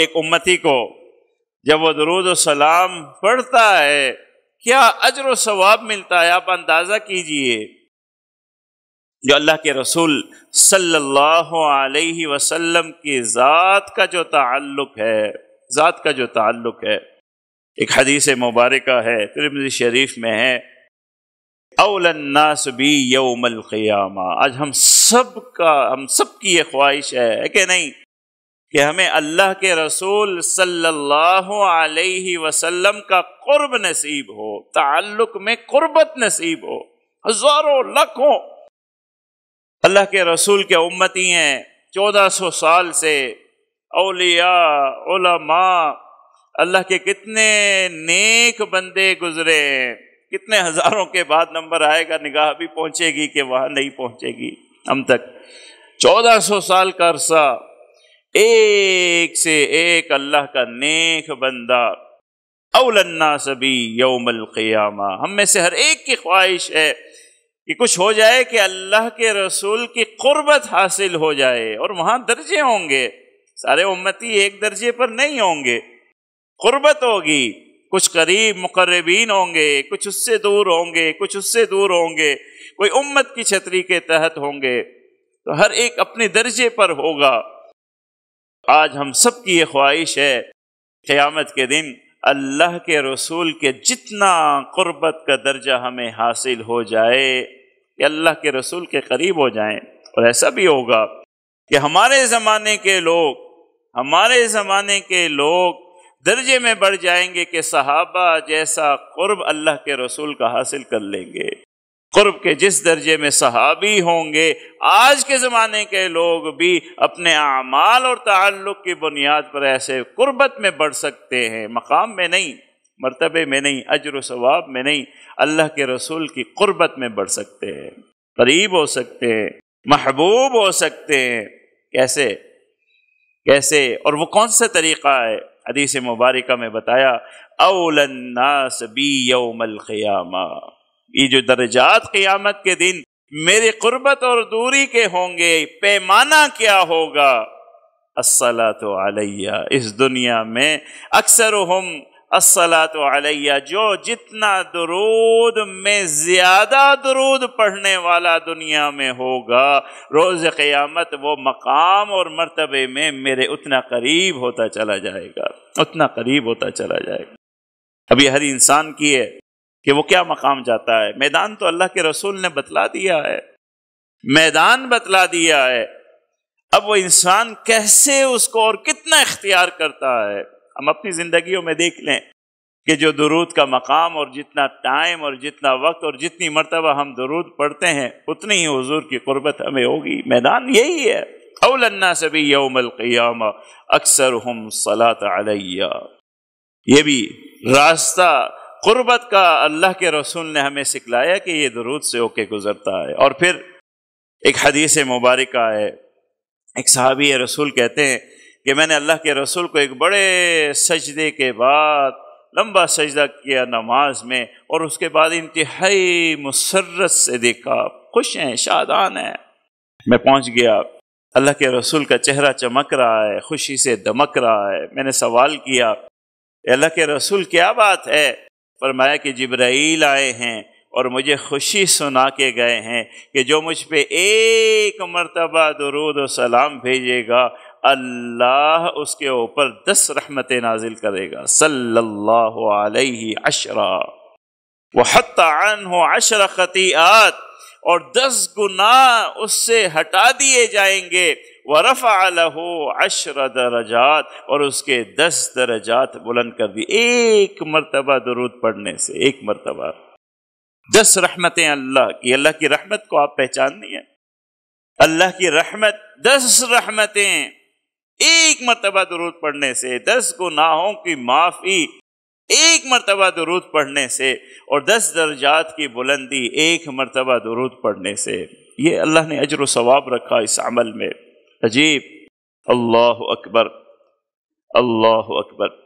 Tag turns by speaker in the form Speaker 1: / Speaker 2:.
Speaker 1: एक उम्मती को जब वो दरूद सलाम पढ़ता है क्या अजर सवाब मिलता है आप अंदाज़ा कीजिए जो अल्लाह के रसूल सल्लल्लाहु अलैहि वसल्लम की ज़ात का जो ताल्लुक़ है ज़ात का जो ताल्लुक़ है एक हदीस मुबारक है तिरमजी शरीफ में है अवलन्नास भी यौमल क़ियामा आज हम सब का हम सब की ये ख्वाहिश है कि नहीं कि हमें अल्लाह के रसूल सल्लल्लाहु अलैहि वसल्लम का कुर्ब नसीब हो ताल्लुक में कुर्बत नसीब हो हजारों लाखों अल्लाह के रसूल के उम्मती हैं चौदह सौ साल से अलिया उलमा अल्लाह के कितने नेक बंदे गुजरे कितने हजारों के बाद नंबर आएगा निगाह भी पहुंचेगी कि वहां नहीं पहुंचेगी हम तक चौदह सौ साल का अरसा एक से एक अल्लाह का नेक बंदा अवलन्ना सभी यौमल क़ियामा हम में से हर एक की ख्वाहिश है कि कुछ हो जाए कि अल्लाह के रसूल की कुर्बत हासिल हो जाए और वहाँ दर्जे होंगे सारे उम्मती एक दर्जे पर नहीं होंगे कुर्बत होगी कुछ करीब मुकर्रबीन होंगे कुछ उससे दूर होंगे कुछ उससे दूर होंगे कोई उम्मत की छतरी के तहत होंगे तो हर एक अपने दर्जे पर होगा आज हम सब की ये ख्वाहिश है क़यामत के दिन अल्लाह के रसूल के जितना क़ुरबत का दर्जा हमें हासिल हो जाए कि अल्लाह के रसूल के करीब हो जाए और ऐसा भी होगा कि हमारे ज़माने के लोग हमारे ज़माने के लोग दर्जे में बढ़ जाएंगे कि सहाबा जैसा क़ुरब अल्लाह के रसूल का हासिल कर लेंगे कुर्ब के जिस दर्जे में सहाबी होंगे आज के ज़माने के लोग भी अपने अमाल और ताल्लुक़ की बुनियाद पर ऐसे कुर्बत में बढ़ सकते हैं मकाम में नहीं मरतबे में नहीं अजर स्वाब में नहीं अल्लाह के रसूल की कुर्बत में बढ़ सकते हैं करीब हो सकते हैं महबूब हो सकते हैं कैसे कैसे और वो कौन सा तरीक़ा है अदीस मुबारक में बताया अवलन्नास बी यौमल क़यामा ये जो दर्जात क़ियामत के दिन मेरे कुर्बत और दूरी के होंगे पैमाना क्या होगा असला तो आलिया इस दुनिया में अक्सर हम असला तो आलिया जो जितना दरूद में ज़्यादा दरूद पढ़ने वाला दुनिया में होगा रोज़ क़यामत वो मकाम और मरतबे में मेरे उतना करीब होता चला जाएगा उतना करीब होता चला जाएगा अभी हर इंसान की है कि वो क्या मकाम जाता है मैदान तो अल्लाह के रसूल ने बतला दिया है मैदान बतला दिया है अब वो इंसान कैसे उसको और कितना इख्तियार करता है हम अपनी ज़िंदगियों में देख लें कि जो दरूद का मकाम और जितना टाइम और जितना वक्त और जितनी मरतबा हम दरूद पढ़ते हैं उतनी ही हजूर की कुर्बत हमें होगी मैदान यही है अवलन्ना से भी यौमलयाम अक्सर हम सलात अलैया ये भी रास्ता गुरबत का अल्लाह के रसूल ने हमें सिखलाया कि ये दरूद से होके गुज़रता है और फिर एक हदीस मुबारक है एक सहाबी रसूल कहते हैं कि मैंने अल्लाह के रसूल को एक बड़े सजदे के बाद लंबा सजदा किया नमाज में और उसके बाद इंतहाई मुसरत से देखा खुश हैं शादान हैं मैं पहुंच गया अल्लाह के रसूल का चेहरा चमक रहा है खुशी से दमक रहा है मैंने सवाल किया अल्लाह के रसूल क्या बात है फरमाया कि जब्राइल आए हैं और मुझे खुशी सुना के गए हैं कि जो मुझ पे एक मरतबा दरूद और सलाम भेजेगा अल्लाह उसके ऊपर दस रहमतें नाजिल करेगा सल्लल्लाहु अलैहि अशरा वहत्ता अशर खतियात और दस गुना उससे हटा दिए जाएंगे वरफ़ा लहो अशर दरजात और उसके दस दरजात बुलंद कर दिए एक मरतबा दरूद पढ़ने से एक मरतबा दस रहमतें अल्लाह की अल्लाह की रहमत को आप पहचाननी है अल्लाह की रहमत दस रहमतें एक मरतबा दरूद पढ़ने से दस गुनाहों की माफ़ी एक मरतबा दरूद पढ़ने से और दस दर्जात की बुलंदी एक मरतबा दरूद पढ़ने से ये अल्लाह ने अजर सवाब रखा इस अमल में अजीब अल्लाह अकबर अल्लाह अकबर